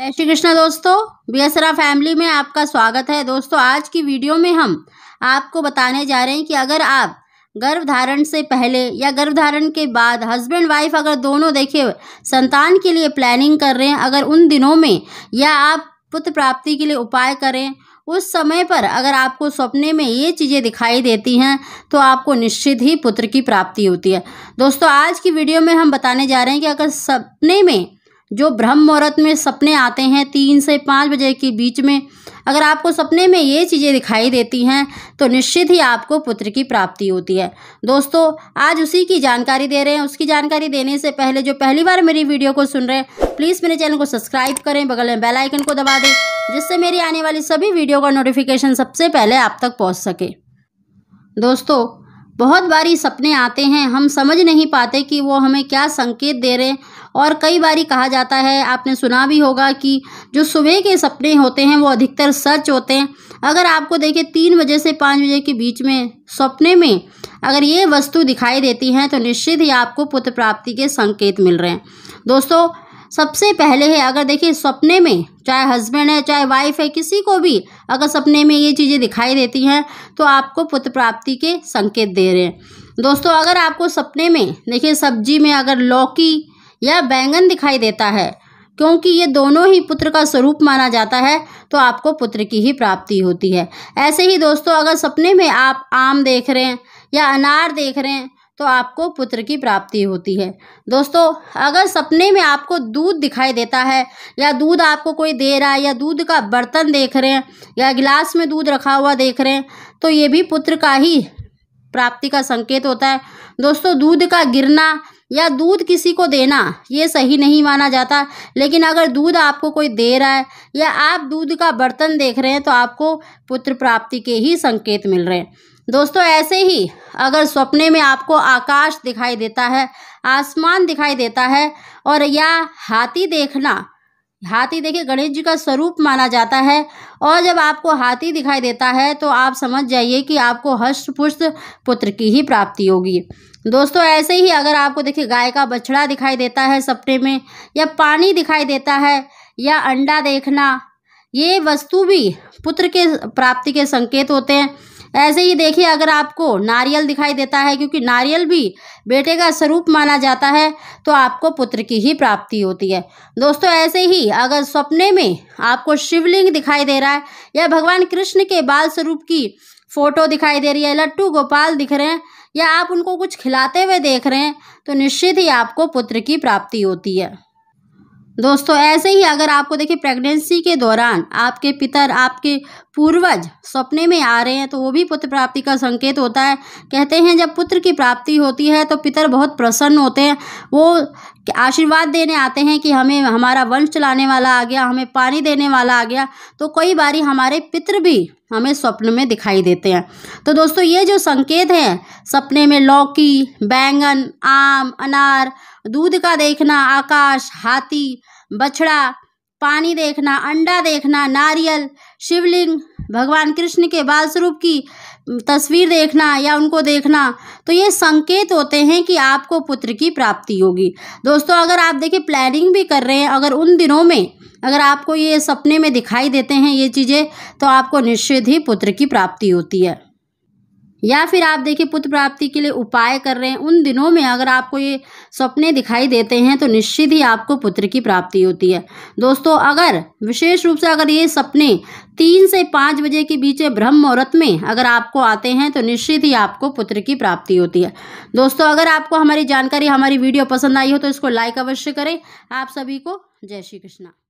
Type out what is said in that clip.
जय श्री कृष्ण दोस्तों बेसरा फैमिली में आपका स्वागत है दोस्तों आज की वीडियो में हम आपको बताने जा रहे हैं कि अगर आप गर्भधारण से पहले या गर्भधारण के बाद हस्बैंड वाइफ अगर दोनों देखे संतान के लिए प्लानिंग कर रहे हैं अगर उन दिनों में या आप पुत्र प्राप्ति के लिए उपाय करें उस समय पर अगर आपको सपने में ये चीज़ें दिखाई देती हैं तो आपको निश्चित ही पुत्र की प्राप्ति होती है दोस्तों आज की वीडियो में हम बताने जा रहे हैं कि अगर सपने में जो ब्रह्म मुहूर्त में सपने आते हैं तीन से पाँच बजे के बीच में अगर आपको सपने में ये चीज़ें दिखाई देती हैं तो निश्चित ही आपको पुत्र की प्राप्ति होती है दोस्तों आज उसी की जानकारी दे रहे हैं उसकी जानकारी देने से पहले जो पहली बार मेरी वीडियो को सुन रहे हैं प्लीज़ मेरे चैनल को सब्सक्राइब करें बगल में बेलाइकन को दबा दें जिससे मेरी आने वाली सभी वीडियो का नोटिफिकेशन सबसे पहले आप तक पहुँच सके दोस्तों बहुत बारी सपने आते हैं हम समझ नहीं पाते कि वो हमें क्या संकेत दे रहे हैं और कई बारी कहा जाता है आपने सुना भी होगा कि जो सुबह के सपने होते हैं वो अधिकतर सच होते हैं अगर आपको देखें तीन बजे से पाँच बजे के बीच में सपने में अगर ये वस्तु दिखाई देती हैं तो निश्चित ही आपको पुत्र प्राप्ति के संकेत मिल रहे हैं दोस्तों सबसे पहले है अगर देखिए सपने में चाहे हस्बैंड है चाहे वाइफ है किसी को भी अगर सपने में ये चीज़ें दिखाई देती हैं तो आपको पुत्र प्राप्ति के संकेत दे रहे हैं दोस्तों अगर आपको सपने में देखिए सब्जी में अगर लौकी या बैंगन दिखाई देता है क्योंकि ये दोनों ही पुत्र का स्वरूप माना जाता है तो आपको पुत्र की ही प्राप्ति होती है ऐसे ही दोस्तों अगर सपने में आप आम देख रहे हैं या अनार देख रहे हैं तो आपको पुत्र की प्राप्ति होती है दोस्तों अगर सपने में आपको दूध दिखाई देता है या दूध आपको कोई दे रहा है या दूध का बर्तन देख रहे हैं या गिलास में दूध रखा हुआ देख रहे हैं तो ये भी पुत्र का ही प्राप्ति का संकेत होता है दोस्तों दूध का गिरना या दूध किसी को देना ये सही नहीं माना जाता लेकिन अगर दूध आपको कोई दे रहा है या आप दूध का बर्तन देख रहे हैं तो आपको पुत्र प्राप्ति के ही संकेत मिल रहे हैं दोस्तों ऐसे ही अगर सपने में आपको आकाश दिखाई देता है आसमान दिखाई देता है और या हाथी देखना हाथी देखिए गणेश जी का स्वरूप माना जाता है और जब आपको हाथी दिखाई देता है तो आप समझ जाइए कि आपको पुष्ट पुत्र की ही प्राप्ति होगी दोस्तों ऐसे ही अगर आपको देखिए गाय का बछड़ा दिखाई देता है सपने में या पानी दिखाई देता है या अंडा देखना ये वस्तु भी पुत्र के प्राप्ति के संकेत होते हैं ऐसे ही देखिए अगर आपको नारियल दिखाई देता है क्योंकि नारियल भी बेटे का स्वरूप माना जाता है तो आपको पुत्र की ही प्राप्ति होती है दोस्तों ऐसे ही अगर सपने में आपको शिवलिंग दिखाई दे रहा है या भगवान कृष्ण के बाल स्वरूप की फोटो दिखाई दे रही है लट्टू गोपाल दिख रहे हैं या आप उनको कुछ खिलाते हुए देख रहे हैं तो निश्चित ही आपको पुत्र की प्राप्ति होती है दोस्तों ऐसे ही अगर आपको देखिए प्रेगनेंसी के दौरान आपके पितर आपके पूर्वज सपने में आ रहे हैं तो वो भी पुत्र प्राप्ति का संकेत होता है कहते हैं जब पुत्र की प्राप्ति होती है तो पितर बहुत प्रसन्न होते हैं वो कि आशीर्वाद देने आते हैं कि हमें हमारा वंश चलाने वाला आ गया हमें पानी देने वाला आ गया तो कई बारी हमारे पितृ भी हमें स्वप्न में दिखाई देते हैं तो दोस्तों ये जो संकेत हैं सपने में लौकी बैंगन आम अनार दूध का देखना आकाश हाथी बछड़ा पानी देखना अंडा देखना नारियल शिवलिंग भगवान कृष्ण के बाल स्वरूप की तस्वीर देखना या उनको देखना तो ये संकेत होते हैं कि आपको पुत्र की प्राप्ति होगी दोस्तों अगर आप देखिए प्लानिंग भी कर रहे हैं अगर उन दिनों में अगर आपको ये सपने में दिखाई देते हैं ये चीज़ें तो आपको निश्चित ही पुत्र की प्राप्ति होती है या फिर आप देखिए पुत्र प्राप्ति के लिए उपाय कर रहे हैं उन दिनों में अगर आपको ये सपने दिखाई देते हैं तो निश्चित ही आपको पुत्र की प्राप्ति होती है दोस्तों अगर विशेष रूप से अगर ये सपने तीन से पाँच बजे के बीच ब्रह्म मुहूर्त में अगर आपको आते हैं तो निश्चित ही आपको पुत्र की प्राप्ति होती है दोस्तों अगर आपको हमारी जानकारी हमारी वीडियो पसंद आई हो तो इसको लाइक अवश्य करें आप सभी को जय श्री कृष्णा